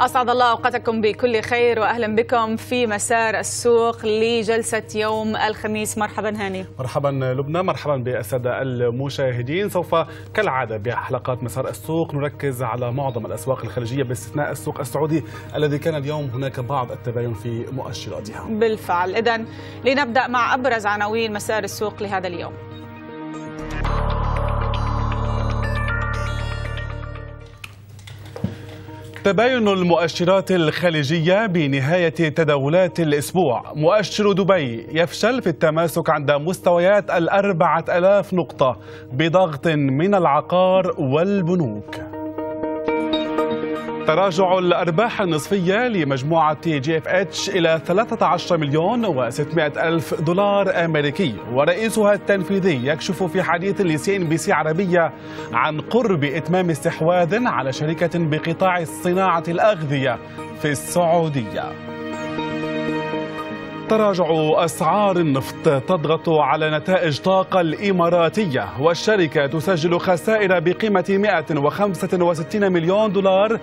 أسعد الله أوقاتكم بكل خير وأهلا بكم في مسار السوق لجلسة يوم الخميس مرحبا هاني مرحبا لبنى مرحبا بالسادة المشاهدين سوف كالعادة بحلقات مسار السوق نركز على معظم الأسواق الخليجية باستثناء السوق السعودي الذي كان اليوم هناك بعض التباين في مؤشراتها بالفعل إذا لنبدأ مع أبرز عناوين مسار السوق لهذا اليوم تباين المؤشرات الخليجية بنهاية تداولات الأسبوع مؤشر دبي يفشل في التماسك عند مستويات الأربعة ألاف نقطة بضغط من العقار والبنوك تراجع الأرباح النصفية لمجموعة جي اف اتش إلى 13 مليون و600 ألف دولار أمريكي ورئيسها التنفيذي يكشف في حديث لسي ان بي سي عربية عن قرب إتمام استحواذ على شركة بقطاع صناعة الأغذية في السعودية تراجع أسعار النفط تضغط على نتائج طاقة الإماراتية والشركة تسجل خسائر بقيمة 165 مليون دولار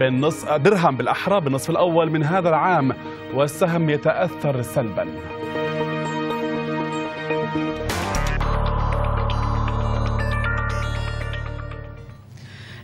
بالنص آه، درهم بالأحرى بالنصف الأول من هذا العام والسهم يتأثر سلباً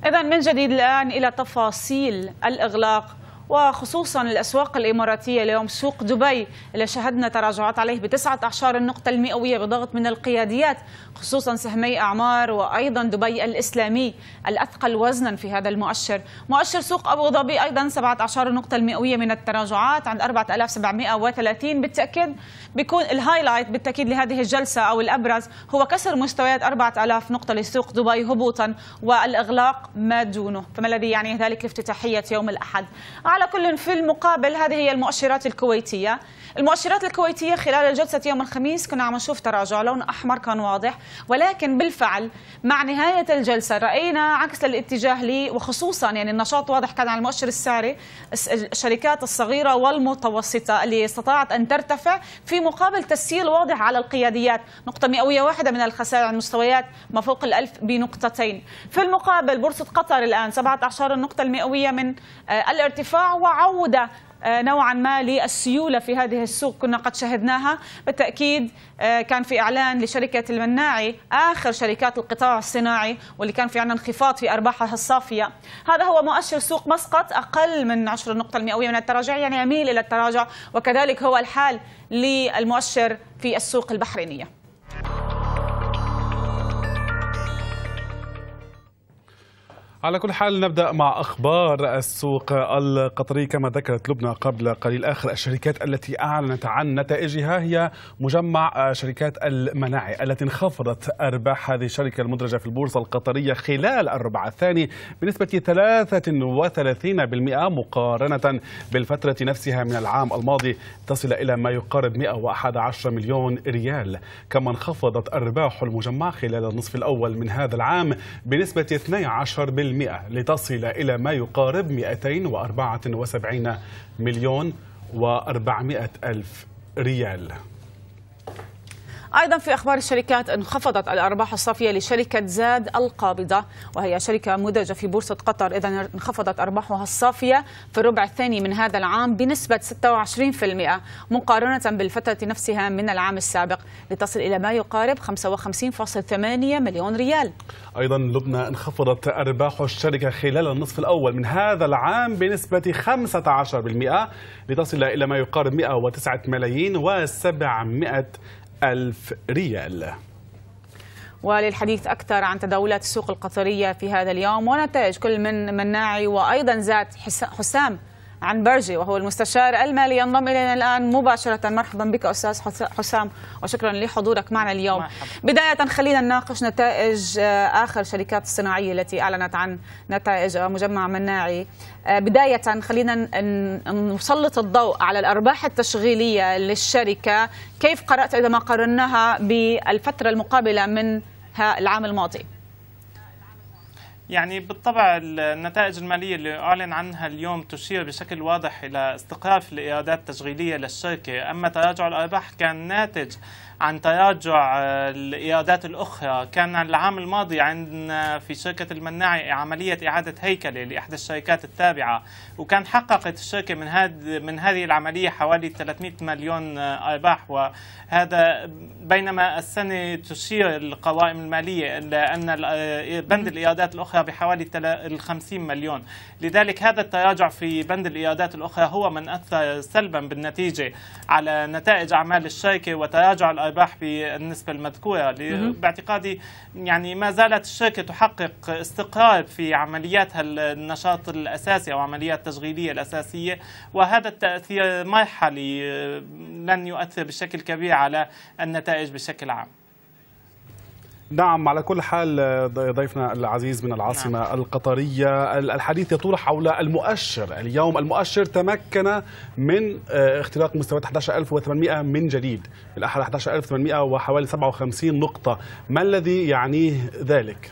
إذا من جديد الآن إلى تفاصيل الإغلاق وخصوصا الأسواق الإماراتية اليوم سوق دبي اللي شهدنا تراجعات عليه بتسعة أعشار النقطة المئوية بضغط من القياديات خصوصا سهمي أعمار وأيضا دبي الإسلامي الأثقل وزنا في هذا المؤشر مؤشر سوق أبو ظبي أيضا سبعة أعشار النقطة المئوية من التراجعات عند 4730 بالتأكيد بيكون الهايلايت بالتأكيد لهذه الجلسة أو الأبرز هو كسر مستويات 4000 نقطة لسوق دبي هبوطا والإغلاق ما دونه فما الذي يعني ذلك لافتتاحية يوم الأحد على كل في المقابل هذه هي المؤشرات الكويتية المؤشرات الكويتية خلال جلسة يوم الخميس كنا عم نشوف تراجع لون أحمر كان واضح ولكن بالفعل مع نهاية الجلسة رأينا عكس الاتجاه لي وخصوصا يعني النشاط واضح كان على المؤشر السعري الشركات الصغيرة والمتوسطة اللي استطاعت أن ترتفع في مقابل تسييل واضح على القياديات نقطة مئوية واحدة من الخسائر عن مستويات ما فوق الألف بنقطتين في المقابل بورصة قطر الآن 17 النقطة المئوية من آه، الارتفاع وعودة آه، نوعا ما للسيولة في هذه السوق كنا قد شهدناها بالتأكيد آه، كان في إعلان لشركة المناعي آخر شركات القطاع الصناعي واللي كان في عنا انخفاض في أرباحها الصافية هذا هو مؤشر سوق مسقط أقل من 10 نقطة المئوية من التراجع يعني يميل إلى التراجع وكذلك هو الحال للمؤشر في السوق البحرينية على كل حال نبدا مع اخبار السوق القطري كما ذكرت لبنى قبل قليل اخر الشركات التي اعلنت عن نتائجها هي مجمع شركات المناعي التي انخفضت ارباح هذه الشركه المدرجه في البورصه القطريه خلال الربع الثاني بنسبه 33% مقارنه بالفتره نفسها من العام الماضي تصل الى ما يقارب 111 مليون ريال كما انخفضت ارباح المجمع خلال النصف الاول من هذا العام بنسبه 12% لتصل إلى ما يقارب 274 مليون و400 ألف ريال أيضا في أخبار الشركات انخفضت الأرباح الصافية لشركة زاد القابضة وهي شركة مدرجة في بورصة قطر إذا انخفضت أرباحها الصافية في الربع الثاني من هذا العام بنسبة 26% مقارنة بالفترة نفسها من العام السابق لتصل إلى ما يقارب 55.8 مليون ريال أيضا لبنى انخفضت أرباح الشركة خلال النصف الأول من هذا العام بنسبة 15% لتصل إلى ما يقارب 109 ملايين و700 ألف ريال وللحديث أكثر عن تداولات السوق القطرية في هذا اليوم ونتائج كل من مناعي وأيضا زاد حسام عن برجي وهو المستشار المالي ينضم الينا الان مباشره مرحبا بك استاذ حسام وشكرا لحضورك معنا اليوم مرحبا. بدايه خلينا نناقش نتائج آه، اخر شركات الصناعيه التي اعلنت عن نتائج آه، مجمع مناعي آه، بدايه خلينا نسلط الضوء على الارباح التشغيليه للشركه كيف قرات اذا ما قارناها بالفتره المقابله من العام الماضي يعني بالطبع النتائج المالية اللي أعلن عنها اليوم تشير بشكل واضح إلى استقرار في الإيرادات التشغيلية للشركة أما تراجع الأرباح كان ناتج عن تراجع آه، الإيرادات الأخرى كان العام الماضي عندنا آه، في شركة المناعي عملية إعادة هيكلة لإحدى الشركات التابعة وكان حققت الشركة من, هاد من هذه العملية حوالي 300 مليون آه، أرباح وهذا بينما السنة تشير القوائم المالية إلى أن بند الإيرادات الأخرى بحوالي 50 مليون لذلك هذا التراجع في بند الإيرادات الأخرى هو من أثر سلبا بالنتيجة على نتائج أعمال الشركة وتراجع الأرباح في النسبة المذكورة باعتقادي يعني ما زالت الشركة تحقق استقرار في عملياتها النشاط الأساسي أو عمليات تشغيليه الأساسية وهذا التأثير مرحلي آه، لن يؤثر بشكل كبير على النتائج بشكل عام نعم على كل حال آه، ضيفنا العزيز من العاصمة نعم. القطرية الحديث يطول حول المؤشر اليوم المؤشر تمكن من آه، اختراق مستويات 11800 من جديد الأحد 11800 وحوالي 57 نقطة ما الذي يعنيه ذلك؟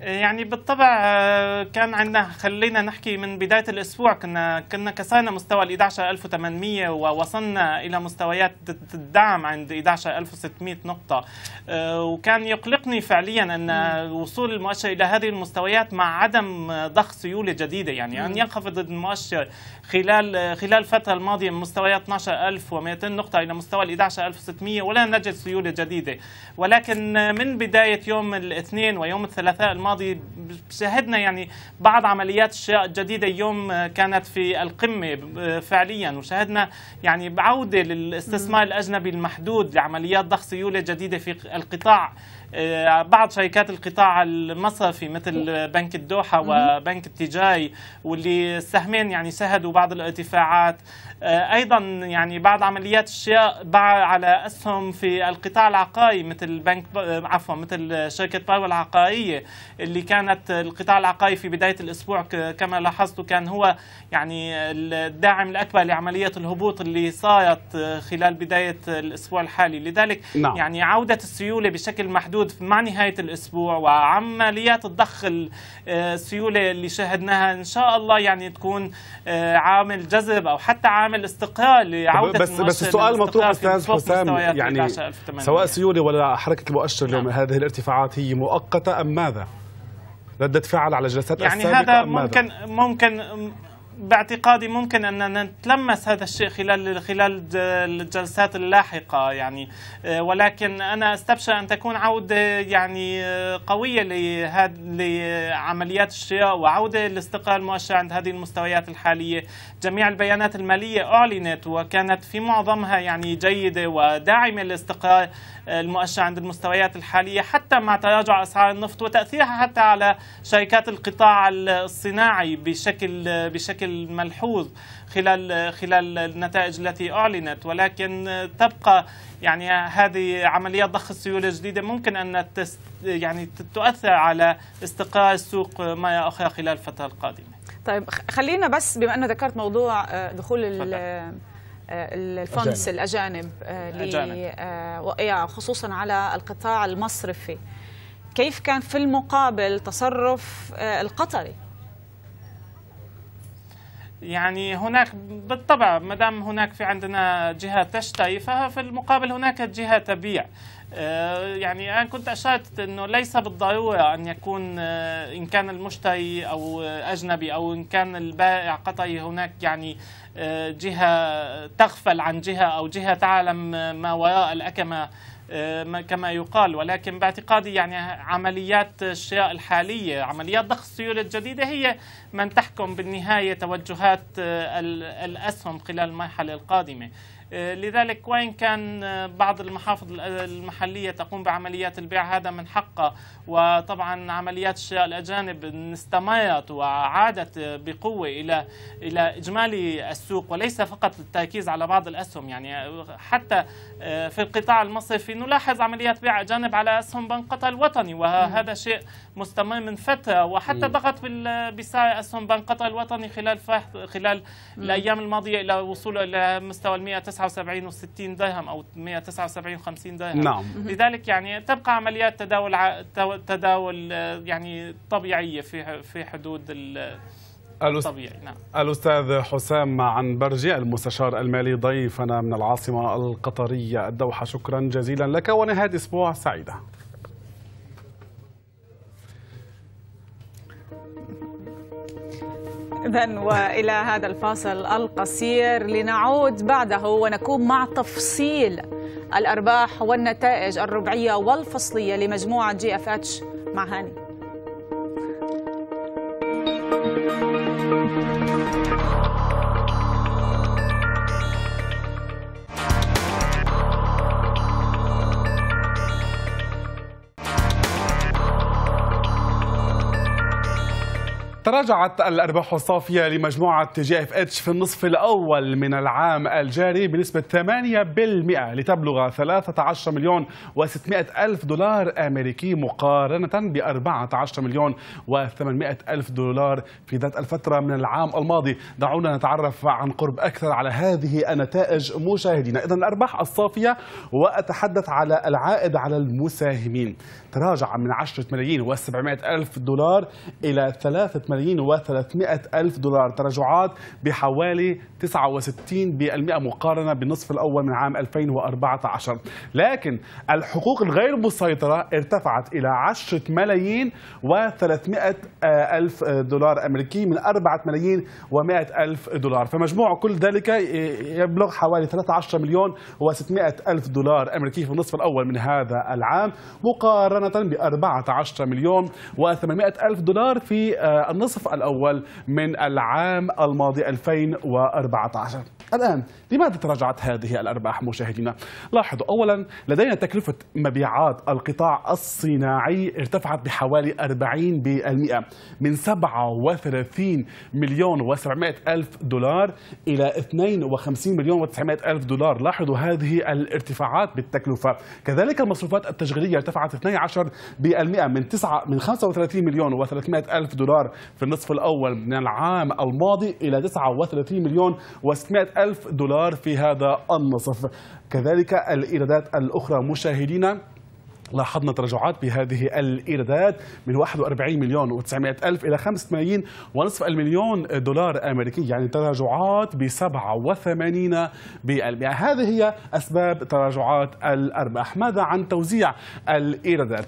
يعني بالطبع آه، كان عندنا خلينا نحكي من بداية الأسبوع كنا كنا كسرنا مستوى ال 11800 ووصلنا إلى مستويات الدعم عند 11600 نقطة آه، وكان يقلقني فعليا أن وصول المؤشر إلى هذه المستويات مع عدم ضخ سيولة جديدة يعني أن ينخفض المؤشر خلال خلال الفترة الماضية من مستويات 12200 نقطة إلى مستوى ال 11600 ولا نجد سيولة جديدة ولكن من بداية يوم الاثنين ويوم الثلاثاء الماضي الماضي شاهدنا يعني بعض عمليات الشراء الجديدة اليوم آه، كانت في القمة آه، فعليا وشاهدنا يعني بعوده للاستثمار الأجنبي المحدود لعمليات ضخ سيولة جديدة في القطاع آه، بعض شركات القطاع المصرفي مثل إيه. بنك الدوحة وبنك التجاري واللي السهمين يعني شهدوا بعض الارتفاعات آه، أيضا يعني بعض عمليات الشراء باع على أسهم في القطاع العقاري مثل بنك آه، عفوا مثل شركة باور العقارية اللي كانت القطاع العقاري في بداية الأسبوع كما لاحظتوا كان هو يعني الداعم الأكبر لعملية الهبوط اللي صارت خلال بداية الأسبوع الحالي لذلك نعم. يعني عودة السيولة بشكل محدود موجود مع نهاية الأسبوع وعمليات الضخ آه، السيولة اللي شاهدناها إن شاء الله يعني تكون آه، عامل جذب أو حتى عامل استقرار لعودة بس بس السؤال المطروح أستاذ حسام يعني سواء سيولة ولا حركة المؤشر اليوم نعم. هذه الارتفاعات هي مؤقتة أم ماذا؟ ردة فعل على جلسات يعني السابقة هذا ممكن ممكن باعتقادي ممكن ان نتلمس هذا الشيء خلال خلال الجلسات اللاحقه يعني آه، ولكن انا استبشر ان تكون عوده يعني آه، قويه لهذا لعمليات الشراء وعوده لاستقرار المؤشر عند هذه المستويات الحاليه جميع البيانات الماليه اعلنت وكانت في معظمها يعني جيده وداعمه لاستقرار آه، المؤشر عند المستويات الحاليه حتى مع تراجع اسعار النفط وتاثيرها حتى على شركات القطاع الصناعي بشكل بشكل بشكل ملحوظ خلال خلال النتائج التي اعلنت ولكن تبقى يعني هذه عمليات ضخ السيوله الجديده ممكن ان يعني تؤثر على استقرار السوق ما اخرى خلال الفتره القادمه. طيب خلينا بس بما انه ذكرت موضوع آه، دخول آه، الفونس الاجانب, الأجانب. آه، خصوصا على القطاع المصرفي كيف كان في المقابل تصرف القطري يعني هناك بالطبع ما دام هناك في عندنا جهه تشتري ففي المقابل هناك جهة تبيع آه، يعني أنا كنت أشرت أنه ليس بالضرورة أن يكون آه، إن كان المشتري أو أجنبي أو إن كان البائع قطري هناك يعني آه، جهة تغفل عن جهة أو جهة تعلم ما وراء الأكمة آه، كما يقال ولكن باعتقادي يعني عمليات الشراء الحالية عمليات ضخ السيولة الجديدة هي من تحكم بالنهاية توجهات آه، الأسهم خلال المرحلة القادمة آه، لذلك وإن كان آه، بعض المحافظ المحلية تقوم بعمليات البيع هذا من حقها وطبعا عمليات الشراء الأجانب استمرت وعادت بقوة إلى إلى إجمالي السوق وليس فقط التركيز على بعض الأسهم يعني حتى آه، في القطاع المصرفي نلاحظ عمليات بيع أجانب على أسهم بنك قطر الوطني وهذا شيء مستمر من فترة وحتى ضغط بسعر أسهم بنك قطر الوطني خلال خلال الأيام الماضية إلى وصوله إلى مستوى ال 79 و60 درهم او 179 و 50 درهم نعم. لذلك يعني تبقى عمليات تداول ع... تداول آه، يعني طبيعيه في في حدود ال... الطبيعي نعم. الأستاذ حسام عن برجي المستشار المالي ضيفنا من العاصمة القطرية الدوحة شكرا جزيلا لك ونهاية أسبوع سعيدة اذا والى هذا الفاصل القصير لنعود بعده ونكون مع تفصيل الارباح والنتائج الربعيه والفصليه لمجموعه جي اف اتش مع هاني تراجعت الأرباح الصافية لمجموعة جي اف اتش في النصف الأول من العام الجاري بنسبة 8% لتبلغ 13 مليون و600 ألف دولار أمريكي مقارنة ب 14 مليون و800 ألف دولار في ذات الفترة من العام الماضي دعونا نتعرف عن قرب أكثر على هذه النتائج مشاهدينا إذا الأرباح الصافية وأتحدث على العائد على المساهمين تراجع من 10 ملايين و700 ألف دولار إلى 3 ملايين ملايين و300 ألف دولار تراجعات بحوالي 69% مقارنة بالنصف الأول من عام 2014 لكن الحقوق الغير مسيطرة ارتفعت إلى 10 ملايين و300 ألف دولار أمريكي من 4 ملايين و100 ألف دولار فمجموع كل ذلك يبلغ حوالي 13 مليون و600 ألف دولار أمريكي في النصف الأول من هذا العام مقارنة ب 14 مليون و800 ألف دولار في آه، النصف النصف الأول من العام الماضي 2014 الآن لماذا تراجعت هذه الأرباح مشاهدينا؟ لاحظوا أولا لدينا تكلفة مبيعات القطاع الصناعي ارتفعت بحوالي 40% من 37 مليون و700 ألف دولار إلى 52 مليون و900 ألف دولار لاحظوا هذه الارتفاعات بالتكلفة كذلك المصروفات التشغيلية ارتفعت 12 بالمئة من 9 من 35 مليون و300 ألف دولار في النصف الأول من العام الماضي إلى 39 مليون و600 ألف ألف دولار في هذا النصف كذلك الإيرادات الأخرى مشاهدينا لاحظنا تراجعات بهذه الإيرادات من 41 مليون و900 ألف إلى 5 ملايين ونصف المليون دولار أمريكي يعني تراجعات ب 87 بالمئة هذه هي أسباب تراجعات الأرباح ماذا عن توزيع الإيرادات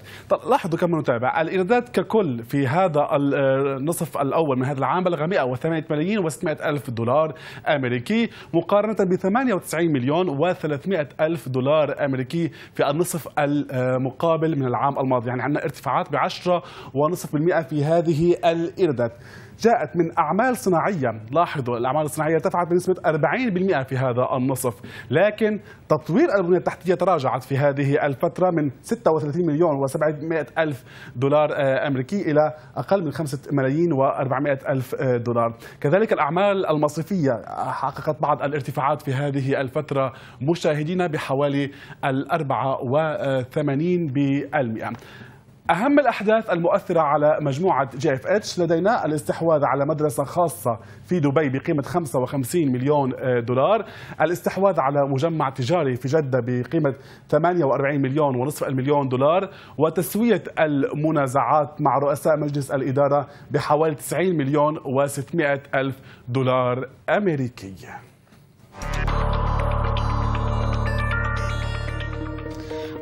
لاحظوا كما نتابع الإيرادات ككل في هذا النصف الأول من هذا العام بلغ 108 ملايين و600 ألف دولار أمريكي مقارنة ب 98 مليون و300 ألف دولار أمريكي في النصف المقارنة. المقابل من العام الماضي يعني عندنا ارتفاعات ب 10 ونصف في هذه الإيرادات جاءت من أعمال صناعية لاحظوا الأعمال الصناعية ارتفعت بنسبة 40% في هذا النصف لكن تطوير البنية التحتية تراجعت في هذه الفترة من 36 مليون و700 ألف دولار آه، أمريكي إلى أقل من 5 ملايين و400 ألف آه، دولار كذلك الأعمال المصرفية آه، حققت بعض الارتفاعات في هذه الفترة مشاهدين بحوالي 84% بالمئة أهم الأحداث المؤثرة على مجموعة جي اف اتش لدينا الاستحواذ على مدرسة خاصة في دبي بقيمة 55 مليون آه، دولار الاستحواذ على مجمع تجاري في جدة بقيمة 48 مليون ونصف المليون دولار وتسوية المنازعات مع رؤساء مجلس الإدارة بحوالي 90 مليون و600 ألف دولار أمريكي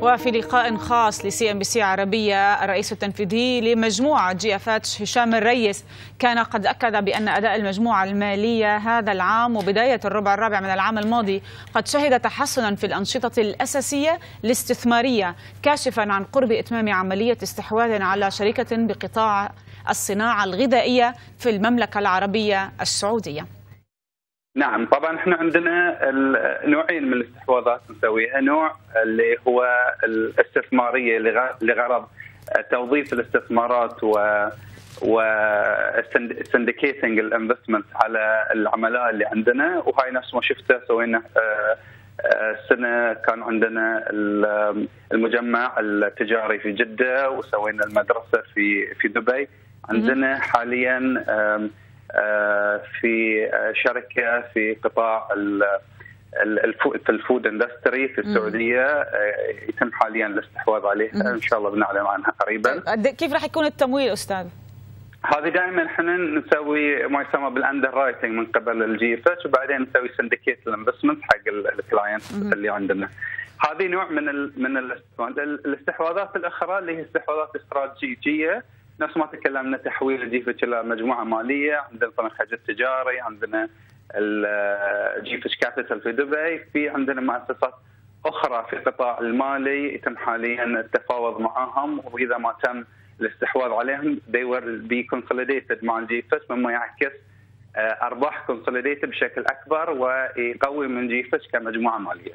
وفي لقاء خاص لسي ام بي سي عربيه الرئيس التنفيذي لمجموعه جي اف اتش هشام الريس كان قد اكد بان اداء المجموعه الماليه هذا العام وبدايه الربع الرابع من العام الماضي قد شهد تحسنا في الانشطه الاساسيه الاستثماريه كاشفا عن قرب اتمام عمليه استحواذ على شركه بقطاع الصناعه الغذائيه في المملكه العربيه السعوديه نعم طبعا احنا عندنا نوعين من الاستحواذات نسويها نوع اللي هو الاستثماريه لغرض توظيف الاستثمارات و وسندكيتنج الانفستمنت على العملاء اللي عندنا وهاي نفس ما شفته سوينا السنه آه، آه، كان عندنا المجمع التجاري في جده وسوينا المدرسه في في دبي عندنا حاليا آه، في آه، شركه في قطاع في الفود اندستري في السعوديه آه، يتم حاليا الاستحواذ عليها ان شاء الله بنعلن عنها قريبا طيب، كيف راح يكون التمويل استاذ؟ هذه دائما احنا نسوي ما يسمى بالاندر رايتنج من قبل الجي اف وبعدين نسوي سندكيت الانفستمنت حق الكلاينت اللي عندنا. هذه نوع من من الاستحواذات الاخرى اللي هي استحواذات استراتيجيه نفس ما تكلمنا تحويل الجيفتش الى مجموعه ماليه عندنا طبعا الحج التجاري عندنا الجيفتش كابيتال في دبي في عندنا مؤسسات اخرى في القطاع المالي يتم حاليا التفاوض معهم واذا ما تم الاستحواذ عليهم they will be consolidated مع الجيفتش مما يعكس آه، ارباح كونسوليديتد بشكل اكبر ويقوي من جيفس كمجموعه ماليه.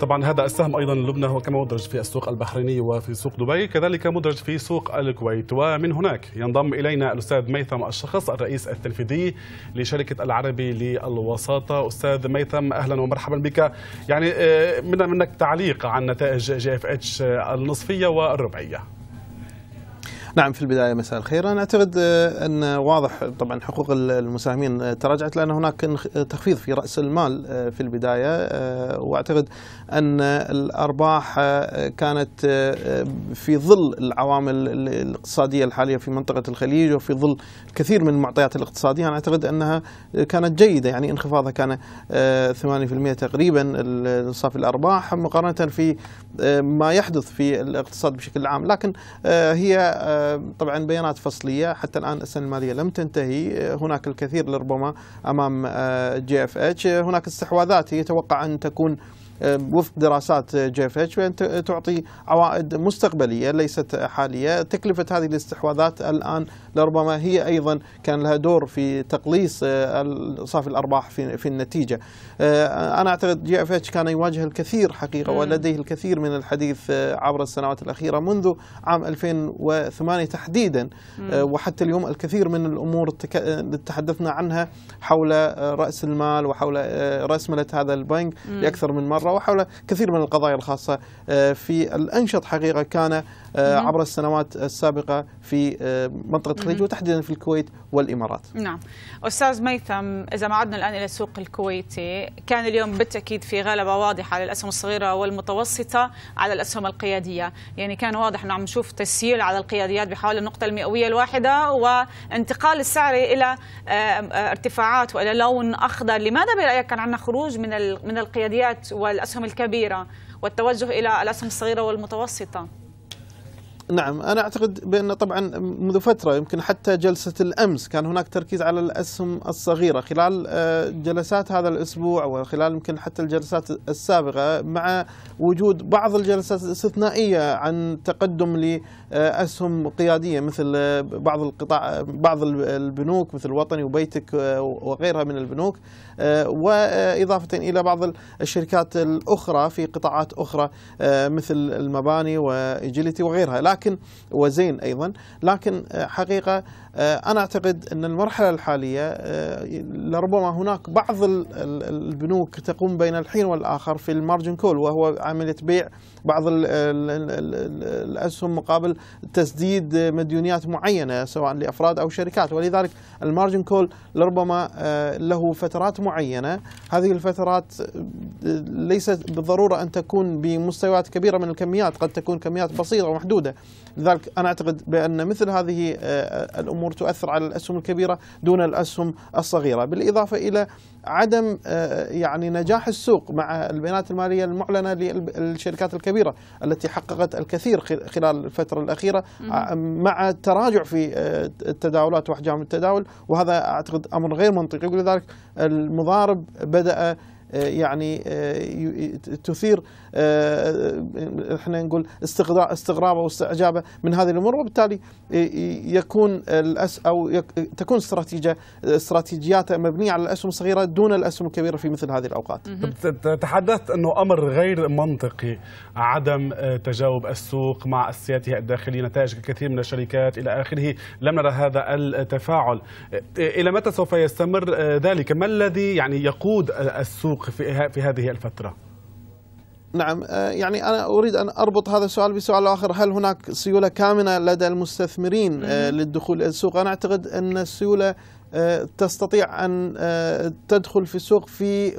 طبعا هذا السهم ايضا لبنى هو كما مدرج في السوق البحريني وفي سوق دبي كذلك مدرج في سوق الكويت ومن هناك ينضم الينا الاستاذ ميثم الشخص الرئيس التنفيذي لشركه العربي للوساطه استاذ ميثم اهلا ومرحبا بك يعني آه، من منك تعليق عن نتائج جي اف اتش آه، النصفيه والربعيه نعم في البدايه مساء الخير انا اعتقد آه، ان واضح طبعا حقوق المساهمين آه، تراجعت لان هناك تخفيض في راس المال آه، في البدايه واعتقد ان الارباح كانت في ظل العوامل الاقتصاديه الحاليه في منطقه الخليج وفي ظل الكثير من المعطيات الاقتصاديه انا اعتقد انها كانت جيده يعني انخفاضها كان 8% تقريبا صافي الارباح مقارنه في ما يحدث في الاقتصاد بشكل عام لكن هي طبعا بيانات فصليه حتى الان السنه الماليه لم تنتهي هناك الكثير لربما امام آه، جي اف اتش هناك استحواذات يتوقع ان تكون آه، وفق دراسات جيف اتش تعطي عوائد مستقبليه ليست حاليه، تكلفه هذه الاستحواذات الان لربما هي ايضا كان لها دور في تقليص آه، صافي الارباح في في النتيجه. آه، انا اعتقد جي اف اتش كان يواجه الكثير حقيقه ولديه الكثير من الحديث عبر السنوات الاخيره منذ عام 2008 تحديدا وحتى اليوم الكثير من الامور اللي تحدثنا عنها حول راس المال وحول راسمله هذا البنك لاكثر من مره وحول كثير من القضايا الخاصة آه، في الأنشط حقيقة كان آه، نعم. عبر السنوات السابقة في آه، منطقة الخليج وتحديدا في الكويت والإمارات نعم أستاذ ميثم إذا ما عدنا الآن إلى السوق الكويتي كان اليوم بالتأكيد في غلبة واضحة للأسهم الصغيرة والمتوسطة على الأسهم القيادية يعني كان واضح أنه عم نشوف تسييل على القياديات بحوالي النقطة المئوية الواحدة وانتقال السعر إلى ارتفاعات وإلى لون أخضر لماذا برأيك كان عندنا خروج من من القياديات والأسهم الكبيرة والتوجه إلى الأسهم الصغيرة والمتوسطة نعم أنا أعتقد بأن طبعا منذ فترة يمكن حتى جلسة الأمس كان هناك تركيز على الأسهم الصغيرة خلال آه، جلسات هذا الأسبوع وخلال يمكن حتى الجلسات السابقة مع وجود بعض الجلسات الاستثنائية عن تقدم لأسهم قيادية مثل آه، بعض القطاع بعض البنوك مثل وطني وبيتك آه، وغيرها من البنوك وإضافة إلى بعض الشركات الأخرى في قطاعات أخرى مثل المباني واجيلتي وغيرها لكن لكن وزين ايضا لكن آه، حقيقه آه، أنا أعتقد أن المرحلة الحالية آه، لربما هناك بعض البنوك تقوم بين الحين والآخر في المارجن كول وهو عملية بيع بعض الأسهم مقابل تسديد مديونيات معينة سواء لأفراد أو شركات ولذلك المارجن كول لربما آه، له فترات معينة هذه الفترات ليست بالضرورة أن تكون بمستويات كبيرة من الكميات قد تكون كميات بسيطة ومحدودة لذلك أنا أعتقد بأن مثل هذه الأمور الأمور تؤثر على الأسهم الكبيرة دون الأسهم الصغيرة بالإضافة إلى عدم آه، يعني نجاح السوق مع البيانات المالية المعلنة للشركات الكبيرة التي حققت الكثير خلال الفترة الأخيرة آه، مع تراجع في آه، التداولات وأحجام التداول وهذا أعتقد أمر غير منطقي ولذلك المضارب بدأ آه، يعني آه، تثير آه، احنا نقول استغراب او استعجابه من هذه الامور وبالتالي يكون الأس او يك تكون استراتيجيه استراتيجياته مبنيه على الاسهم الصغيره دون الاسهم الكبيره في مثل هذه الاوقات. تحدثت انه امر غير منطقي عدم تجاوب السوق مع اساسياتها الداخليه نتائج كثير من الشركات الى اخره، لم نرى هذا التفاعل. الى متى سوف يستمر ذلك؟ ما الذي يعني يقود السوق الموقف إيه- في هذه الفترة؟ نعم آه، يعني أنا أريد أن أربط هذا السؤال بسؤال آخر هل هناك سيولة كامنة لدى المستثمرين آه، للدخول إلى السوق أنا أعتقد أن السيولة آه، تستطيع أن تدخل في السوق في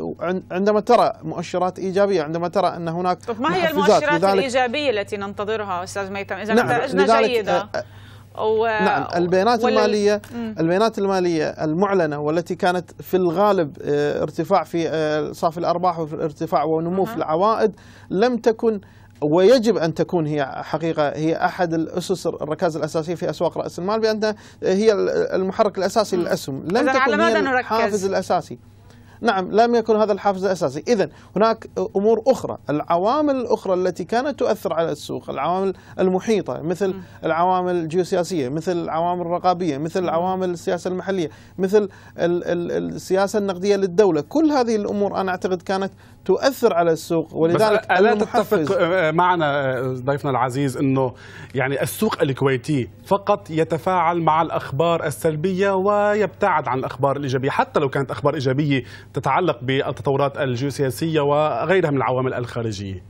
عندما ترى مؤشرات إيجابية عندما ترى أن هناك طب ما هي المؤشرات الإيجابية التي ننتظرها أستاذ ميتم إذا نعم نتائجنا جيدة و... نعم البيانات ولا... المالية البيانات المالية المعلنة والتي كانت في الغالب آه، ارتفاع في آه، صافي الأرباح وارتفاع ونمو في العوائد لم تكن ويجب ان تكون هي حقيقه هي احد الاسس الركائز الاساسيه في اسواق راس المال بانها هي المحرك الاساسي للاسهم لم تكن هي الحافز الاساسي نعم لم يكن هذا الحافز الأساسي إذا هناك أمور أخرى العوامل الأخرى التي كانت تؤثر على السوق العوامل المحيطة مثل م. العوامل الجيوسياسية مثل العوامل الرقابية مثل العوامل السياسة المحلية مثل السياسة النقدية للدولة كل هذه الأمور أنا أعتقد كانت تؤثر على السوق ولذلك الا تتفق آه، معنا آه، ضيفنا العزيز انه يعني السوق الكويتي فقط يتفاعل مع الاخبار السلبيه ويبتعد عن الاخبار الايجابيه حتى لو كانت اخبار ايجابيه تتعلق بالتطورات الجيوسياسية وغيرها من العوامل الخارجية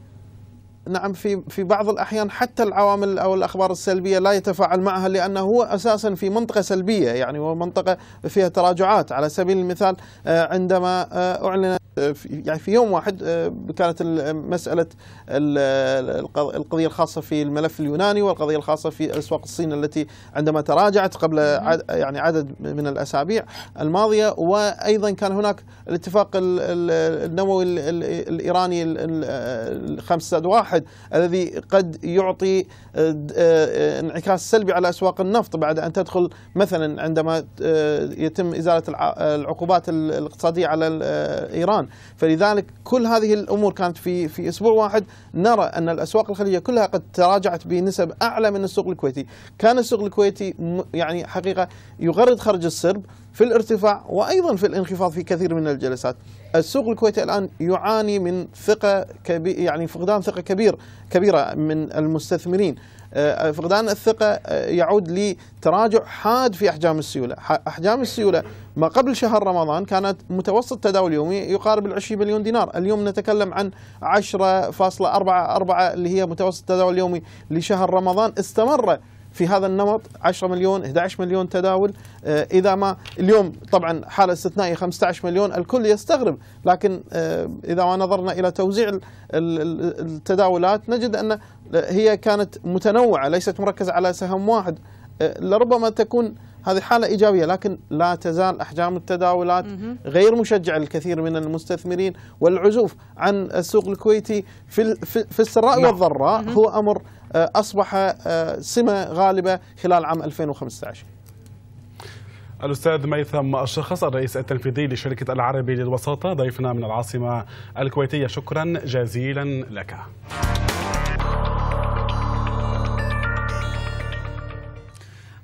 نعم في في بعض الاحيان حتى العوامل او الاخبار السلبيه لا يتفاعل معها لانه هو اساسا في منطقه سلبيه يعني ومنطقه فيها تراجعات على سبيل المثال آه، عندما آه، اعلن يعني في يوم واحد آه، كانت مسألة القضية الخاصة في الملف اليوناني والقضية الخاصة في أسواق الصين التي عندما تراجعت قبل يعني عدد من الأسابيع الماضية وأيضا كان هناك الاتفاق النووي الإيراني الخمسة واحد الذي قد يعطي آه، آه، انعكاس سلبي على أسواق النفط بعد أن تدخل مثلا عندما يتم إزالة العقوبات الاقتصادية على إيران فلذلك كل هذه الامور كانت في في اسبوع واحد نرى ان الاسواق الخليجيه كلها قد تراجعت بنسب اعلى من السوق الكويتي، كان السوق الكويتي يعني حقيقه يغرد خرج السرب في الارتفاع وايضا في الانخفاض في كثير من الجلسات. السوق الكويتي الان يعاني من ثقه كبير يعني فقدان ثقه كبير كبيره من المستثمرين. آه، فقدان الثقة آه، يعود لتراجع حاد في أحجام السيولة أحجام السيولة ما قبل شهر رمضان كانت متوسط التداول اليومي يقارب ال 20 مليون دينار اليوم نتكلم عن 10.44 اللي هي متوسط تداول يومي لشهر رمضان استمر في هذا النمط 10 مليون 11 مليون تداول آه، اذا ما اليوم طبعا حاله استثنائيه 15 مليون الكل يستغرب لكن آه، اذا ما نظرنا الى توزيع التداولات نجد ان آه، هي كانت متنوعه ليست مركزه على سهم واحد لربما تكون هذه حالة إيجابية لكن لا تزال أحجام التداولات غير مشجعة للكثير من المستثمرين والعزوف عن السوق الكويتي في في السراء نعم. والضراء هو أمر آه، أصبح آه، سمة غالبة خلال عام 2015 الأستاذ ميثم الشخص الرئيس التنفيذي لشركة العربي للوساطة ضيفنا من العاصمة الكويتية شكرا جزيلا لك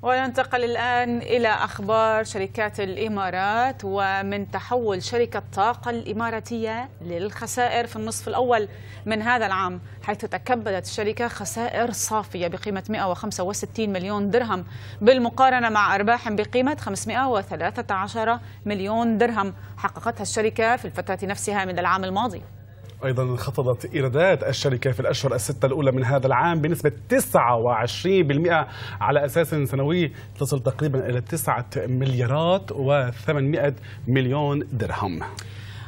وننتقل الآن إلى أخبار شركات الإمارات ومن تحول شركة طاقة الإماراتية للخسائر في النصف الأول من هذا العام حيث تكبدت الشركة خسائر صافية بقيمة 165 مليون درهم بالمقارنة مع أرباح بقيمة 513 مليون درهم حققتها الشركة في الفترة نفسها من العام الماضي أيضا انخفضت إيرادات الشركة في الأشهر الستة الأولى من هذا العام بنسبة 29% على أساس سنوي تصل تقريبا إلى 9 مليارات و800 مليون درهم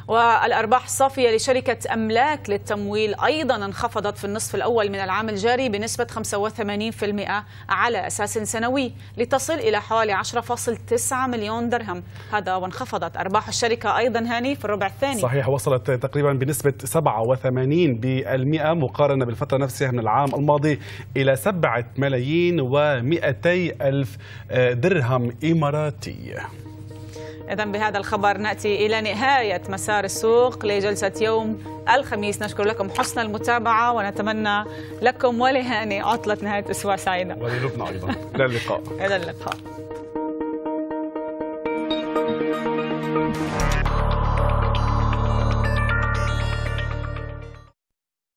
والأرباح الصافية لشركة أملاك للتمويل أيضا انخفضت في النصف الأول من العام الجاري بنسبة 85% على أساس سنوي لتصل إلى حوالي 10.9 مليون درهم هذا وانخفضت أرباح الشركة أيضا هاني في الربع الثاني صحيح وصلت تقريبا بنسبة 87% مقارنة بالفترة نفسها من العام الماضي إلى 7 ملايين و200 ألف درهم إماراتي إذا بهذا الخبر نأتي إلى نهاية مسار السوق لجلسة يوم الخميس نشكر لكم حسن المتابعة ونتمنى لكم ولهاني عطلة نهاية أسبوع سعيدة وللبنى أيضا إلى اللقاء إلى اللقاء